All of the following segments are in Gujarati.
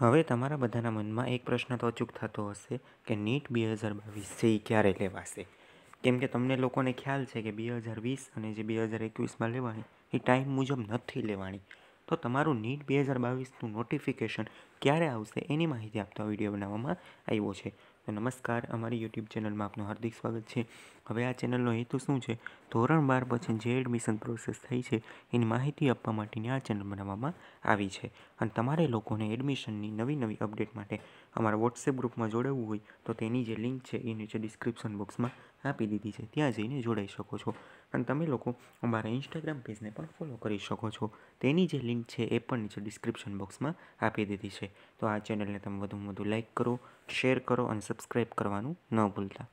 હવે તમારા બધાના મનમાં એક પ્રશ્ન તો અચૂક થતો હશે કે નીટ બે હજાર બાવીસ છે એ ક્યારે લેવાશે કેમ કે તમને લોકોને ખ્યાલ છે કે બે હજાર વીસ અને જે બે હજાર એકવીસમાં લેવાની એ ટાઈમ મુજબ નથી લેવાની તો તમારું નીટ બે હજાર બાવીસનું નોટિફિકેશન ક્યારે આવશે એની માહિતી આપતો વિડીયો બનાવવામાં આવ્યો છે નમસ્કાર અમારી યુટ્યુબ ચેનલમાં આપનું હાર્દિક સ્વાગત છે હવે આ ચેનલનો હેતુ શું છે ધોરણ બાર પછી જે એડમિશન પ્રોસેસ થઈ છે એની માહિતી આપવા માટેની આ ચેનલ બનાવવામાં આવી છે અને તમારે લોકોને એડમિશનની નવી નવી અપડેટ માટે અમારા વોટ્સએપ ગ્રુપમાં જોડાવવું હોય તો તેની જે લિંક છે એ નીચે ડિસ્ક્રિપ્શન બોક્સમાં આપી દીધી છે ત્યાં જઈને જોડાઈ શકો છો અને તમે લોકો અમારા ઇન્સ્ટાગ્રામ પેજને પણ ફોલો કરી શકો છો તેની જે લિંક છે એ પણ નીચે ડિસ્ક્રિપ્શન બોક્સમાં આપી દીધી છે તો આ ચેનલને તમે વધુમાં વધુ લાઇક કરો શેર કરો અને સબસ્ક્રાઈબ કરવાનું ન ભૂલતા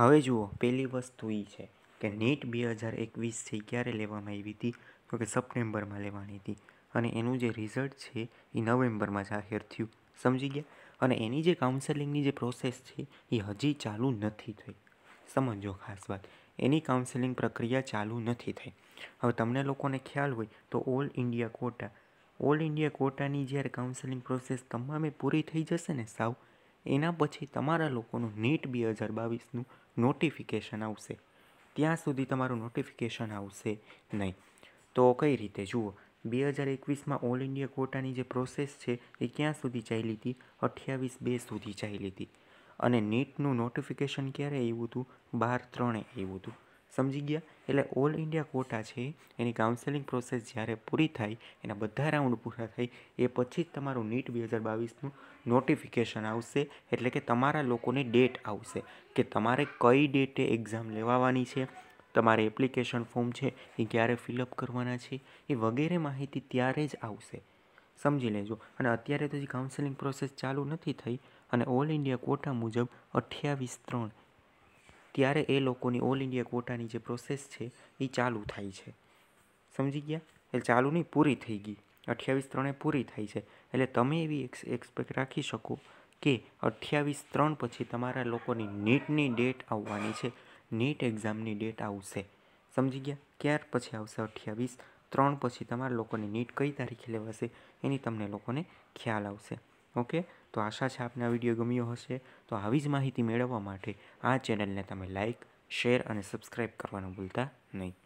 હવે જુઓ પહેલી વસ્તુ એ છે કે નેટ બે હજાર એકવીસ છે ક્યારે લેવામાં આવી હતી તો કે સપ્ટેમ્બરમાં લેવાની હતી અને એનું જે રિઝલ્ટ છે એ નવેમ્બરમાં જાહેર થયું સમજી ગયા અને એની જે કાઉન્સેલિંગની જે પ્રોસેસ છે એ હજી ચાલુ નથી થઈ સમજો ખાસ વાત એની કાઉન્સેલિંગ પ્રક્રિયા ચાલુ નથી થઈ હવે તમને લોકોને ખ્યાલ હોય તો all India quota all India કોટાની જ્યારે કાઉન્સેલિંગ પ્રોસેસ તમામે પૂરી થઈ જશે ને સાવ એના પછી તમારા લોકોનું નીટ બે હજાર બાવીસનું નોટિફિકેશન આવશે ત્યાં સુધી તમારું નોટિફિકેશન આવશે નહીં તો કઈ રીતે જુઓ બે હજાર એકવીસમાં ઓલ ઇન્ડિયા કોટાની જે પ્રોસેસ છે એ ક્યાં સુધી ચાલી હતી અઠ્યાવીસ બે સુધી ચાલી હતી અને નીટનું નોટિફિકેશન ક્યારે આવ્યું હતું બાર ત્રણે આવ્યું હતું સમજી ગયા એટલે ઓલ ઇન્ડિયા કોટા છે એની કાઉન્સેલિંગ પ્રોસેસ જ્યારે પૂરી થાય એના બધા રાઉન્ડ પૂરા થાય એ પછી જ તમારું નીટ બે હજાર બાવીસનું નોટિફિકેશન આવશે એટલે કે તમારા લોકોને ડેટ આવશે કે તમારે કઈ ડેટે એક્ઝામ લેવાવાની છે તમારે એપ્લિકેશન ફોર્મ છે એ ક્યારે ફિલઅપ કરવાના છે એ વગેરે માહિતી ત્યારે જ આવશે સમજી લેજો અને અત્યારે તો હજી કાઉન્સેલિંગ પ્રોસેસ ચાલુ નથી થઈ અને ઓલ ઇન્ડિયા કોટા મુજબ અઠ્યાવીસ ત્રણ ત્યારે એ લોકોની ઓલ ઇન્ડિયા કોટાની જે પ્રોસેસ છે એ ચાલુ થાય છે સમજી ગયા એટલે ચાલુ નહીં પૂરી થઈ ગઈ અઠ્યાવીસ ત્રણે પૂરી થાય છે એટલે તમે એવી એક્સ એક્સપેક્ટ રાખી શકો કે અઠ્યાવીસ ત્રણ પછી તમારા લોકોની નીટની ડેટ આવવાની છે નીટ એક્ઝામની ડેટ આવશે સમજી ગયા ક્યાર પછી આવશે અઠ્યાવીસ ત્રણ પછી તમારા લોકોની નીટ કઈ તારીખે લેવાશે એની તમને લોકોને ખ્યાલ આવશે ઓકે તો આશા છે આપને આ વિડીયો ગમ્યો હશે તો આવી જ માહિતી મેળવવા માટે આ ચેનલને તમે લાઇક શેર અને સબસ્ક્રાઈબ કરવાનું ભૂલતા નહીં